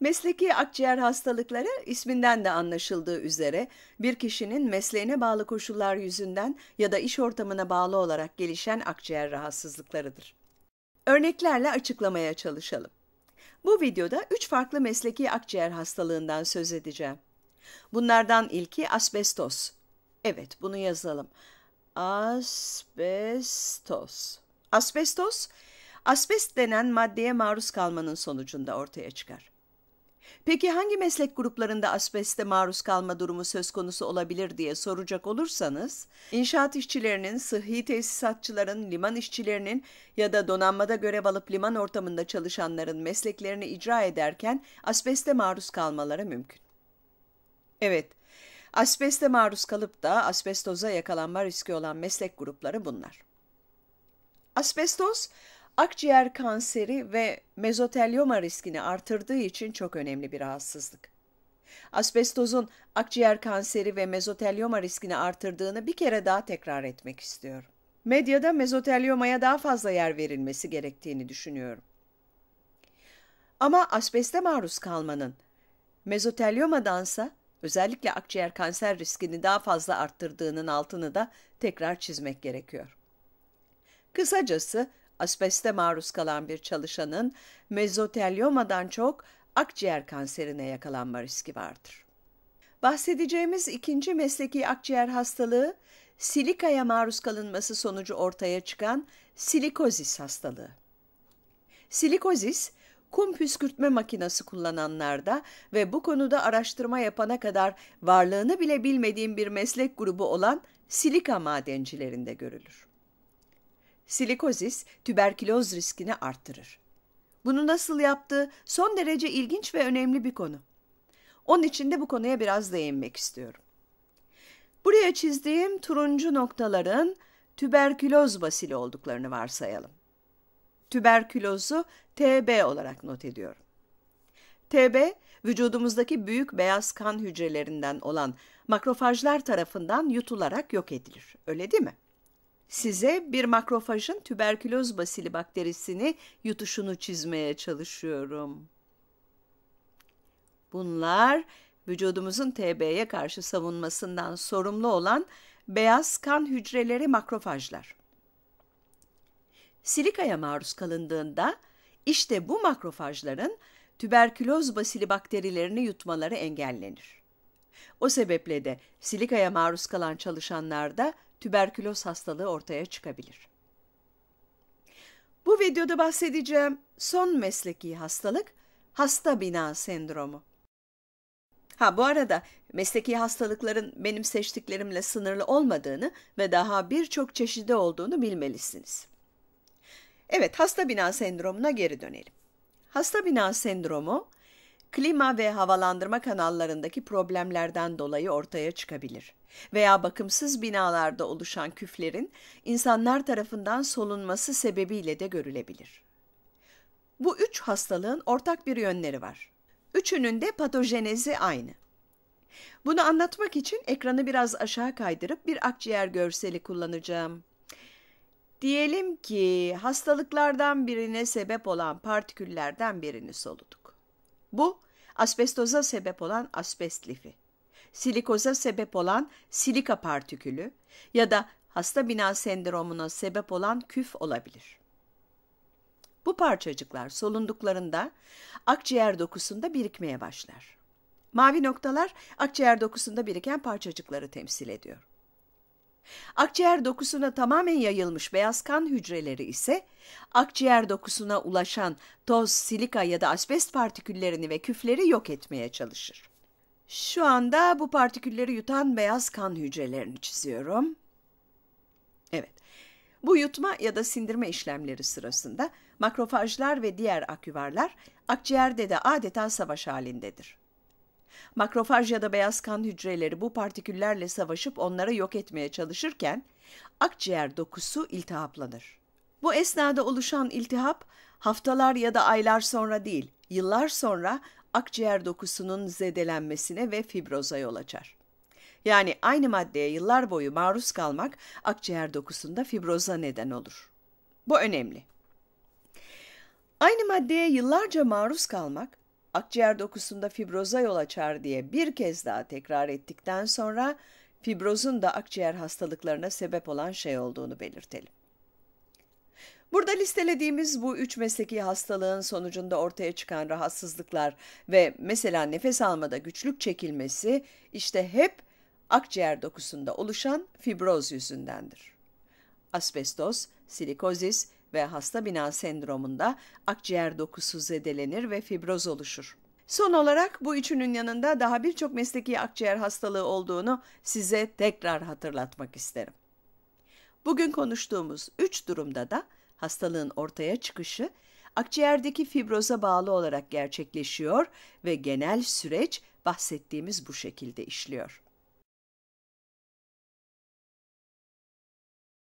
Mesleki akciğer hastalıkları isminden de anlaşıldığı üzere bir kişinin mesleğine bağlı koşullar yüzünden ya da iş ortamına bağlı olarak gelişen akciğer rahatsızlıklarıdır. Örneklerle açıklamaya çalışalım. Bu videoda üç farklı mesleki akciğer hastalığından söz edeceğim. Bunlardan ilki asbestos. Evet, bunu yazalım. Asbestos. Asbestos, asbest denen maddeye maruz kalmanın sonucunda ortaya çıkar. Peki hangi meslek gruplarında asbeste maruz kalma durumu söz konusu olabilir diye soracak olursanız, inşaat işçilerinin, sıhhi tesisatçıların, liman işçilerinin ya da donanmada görev alıp liman ortamında çalışanların mesleklerini icra ederken asbeste maruz kalmaları mümkün. Evet, asbeste maruz kalıp da asbestoza yakalanma riski olan meslek grupları bunlar. Asbestoz, akciğer kanseri ve mezotelyoma riskini artırdığı için çok önemli bir rahatsızlık. Asbestozun akciğer kanseri ve mezotelyoma riskini artırdığını bir kere daha tekrar etmek istiyorum. Medyada mezotelyomaya daha fazla yer verilmesi gerektiğini düşünüyorum. Ama asbeste maruz kalmanın mezotelyomadansa özellikle akciğer kanser riskini daha fazla arttırdığının altını da tekrar çizmek gerekiyor. Kısacası asbeste maruz kalan bir çalışanın mezotelyomadan çok akciğer kanserine yakalanma riski vardır. Bahsedeceğimiz ikinci mesleki akciğer hastalığı, silikaya maruz kalınması sonucu ortaya çıkan silikozis hastalığı. Silikozis, kum püskürtme makinesi kullananlarda ve bu konuda araştırma yapana kadar varlığını bile bilmediğim bir meslek grubu olan silika madencilerinde görülür. Silikozis tüberküloz riskini arttırır. Bunu nasıl yaptığı son derece ilginç ve önemli bir konu. Onun için de bu konuya biraz değinmek istiyorum. Buraya çizdiğim turuncu noktaların tüberküloz basili olduklarını varsayalım. Tüberkülozu TB olarak not ediyorum. TB, vücudumuzdaki büyük beyaz kan hücrelerinden olan makrofajlar tarafından yutularak yok edilir. Öyle değil mi? Size bir makrofajın tüberküloz basili bakterisini yutuşunu çizmeye çalışıyorum. Bunlar vücudumuzun TB'ye karşı savunmasından sorumlu olan beyaz kan hücreleri makrofajlar. Silikaya maruz kalındığında işte bu makrofajların tüberküloz basili bakterilerini yutmaları engellenir. O sebeple de silikaya maruz kalan çalışanlarda tüberküloz hastalığı ortaya çıkabilir. Bu videoda bahsedeceğim son mesleki hastalık hasta bina sendromu. Ha bu arada mesleki hastalıkların benim seçtiklerimle sınırlı olmadığını ve daha birçok çeşidi olduğunu bilmelisiniz. Evet hasta bina sendromuna geri dönelim. Hasta bina sendromu klima ve havalandırma kanallarındaki problemlerden dolayı ortaya çıkabilir veya bakımsız binalarda oluşan küflerin insanlar tarafından solunması sebebiyle de görülebilir. Bu üç hastalığın ortak bir yönleri var. Üçünün de patojenezi aynı. Bunu anlatmak için ekranı biraz aşağı kaydırıp bir akciğer görseli kullanacağım. Diyelim ki hastalıklardan birine sebep olan partiküllerden birini soluduk. Bu asbestoza sebep olan asbest lifi, silikoza sebep olan silika partikülü ya da hasta bina sendromuna sebep olan küf olabilir. Bu parçacıklar solunduklarında akciğer dokusunda birikmeye başlar. Mavi noktalar akciğer dokusunda biriken parçacıkları temsil ediyor. Akciğer dokusuna tamamen yayılmış beyaz kan hücreleri ise akciğer dokusuna ulaşan toz, silika ya da asbest partiküllerini ve küfleri yok etmeye çalışır. Şu anda bu partikülleri yutan beyaz kan hücrelerini çiziyorum. Evet, bu yutma ya da sindirme işlemleri sırasında makrofajlar ve diğer aküvarlar akciğerde de adeta savaş halindedir. Makrofaj ya da beyaz kan hücreleri bu partiküllerle savaşıp onlara yok etmeye çalışırken akciğer dokusu iltihaplanır. Bu esnada oluşan iltihap haftalar ya da aylar sonra değil, yıllar sonra akciğer dokusunun zedelenmesine ve fibroza yol açar. Yani aynı maddeye yıllar boyu maruz kalmak akciğer dokusunda fibroza neden olur. Bu önemli. Aynı maddeye yıllarca maruz kalmak akciğer dokusunda fibroza yol açar diye bir kez daha tekrar ettikten sonra fibrozun da akciğer hastalıklarına sebep olan şey olduğunu belirtelim. Burada listelediğimiz bu üç mesleki hastalığın sonucunda ortaya çıkan rahatsızlıklar ve mesela nefes almada güçlük çekilmesi işte hep akciğer dokusunda oluşan fibroz yüzündendir. Asbestos, silikozis, ve hasta bina sendromunda akciğer dokusu zedelenir ve fibroz oluşur. Son olarak bu üçünün yanında daha birçok mesleki akciğer hastalığı olduğunu size tekrar hatırlatmak isterim. Bugün konuştuğumuz üç durumda da hastalığın ortaya çıkışı akciğerdeki fibroza bağlı olarak gerçekleşiyor ve genel süreç bahsettiğimiz bu şekilde işliyor.